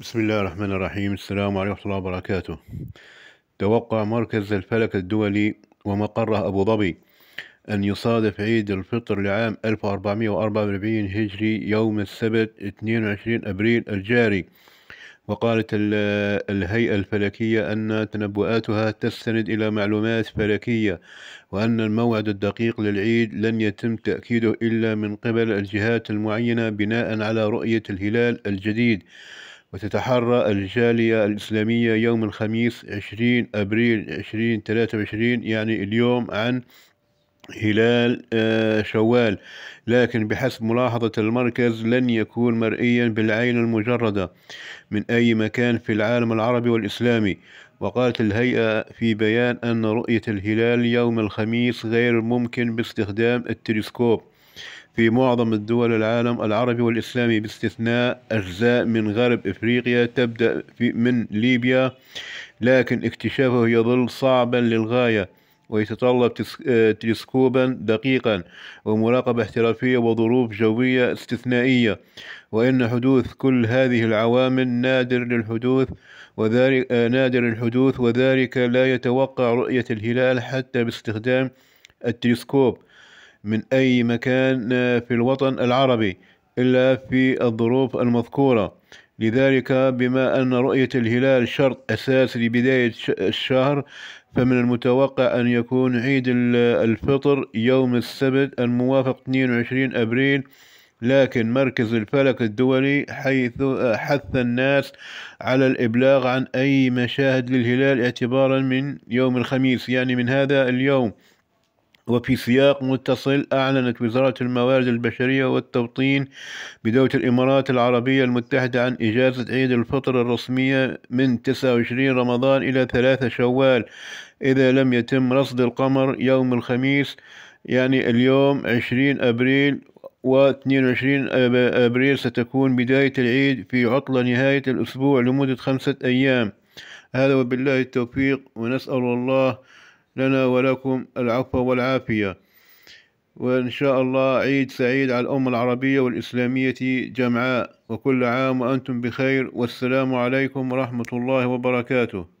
بسم الله الرحمن الرحيم السلام عليكم ورحمة الله وبركاته توقع مركز الفلك الدولي ومقره أبو ظبي أن يصادف عيد الفطر لعام 1444 هجري يوم السبت 22 أبريل الجاري وقالت الهيئة الفلكية أن تنبؤاتها تستند إلى معلومات فلكية وأن الموعد الدقيق للعيد لن يتم تأكيده إلا من قبل الجهات المعينة بناء على رؤية الهلال الجديد وتتحرى الجالية الإسلامية يوم الخميس عشرين أبريل عشرين وعشرين يعني اليوم عن هلال آه، شوال لكن بحسب ملاحظة المركز لن يكون مرئيا بالعين المجردة من أي مكان في العالم العربي والإسلامي وقالت الهيئة في بيان أن رؤية الهلال يوم الخميس غير ممكن باستخدام التلسكوب في معظم الدول العالم العربي والإسلامي باستثناء أجزاء من غرب إفريقيا تبدأ في من ليبيا لكن اكتشافه يظل صعبا للغاية ويتطلب آه، تلسكوبا دقيقا ومراقبة احترافية وظروف جوية استثنائية وإن حدوث كل هذه العوامل نادر للحدوث وذلك آه، نادر الحدوث وذلك لا يتوقع رؤية الهلال حتى باستخدام التلسكوب من أي مكان في الوطن العربي إلا في الظروف المذكورة لذلك بما أن رؤية الهلال شرط أساس لبداية الشهر فمن المتوقع أن يكون عيد الفطر يوم السبت الموافق 22 أبريل لكن مركز الفلك الدولي حيث حث الناس على الإبلاغ عن أي مشاهد للهلال اعتبارا من يوم الخميس يعني من هذا اليوم وفي سياق متصل أعلنت وزارة الموارد البشرية والتوطين بدولة الإمارات العربية المتحدة عن إجازة عيد الفطر الرسمية من 29 رمضان إلى 3 شوال إذا لم يتم رصد القمر يوم الخميس يعني اليوم 20 أبريل و 22 أبريل ستكون بداية العيد في عطلة نهاية الأسبوع لمدة خمسة أيام هذا وبالله التوفيق ونسأل الله لنا ولكم العفو والعافية وإن شاء الله عيد سعيد على الأمة العربية والإسلامية جمعاء وكل عام وأنتم بخير والسلام عليكم ورحمة الله وبركاته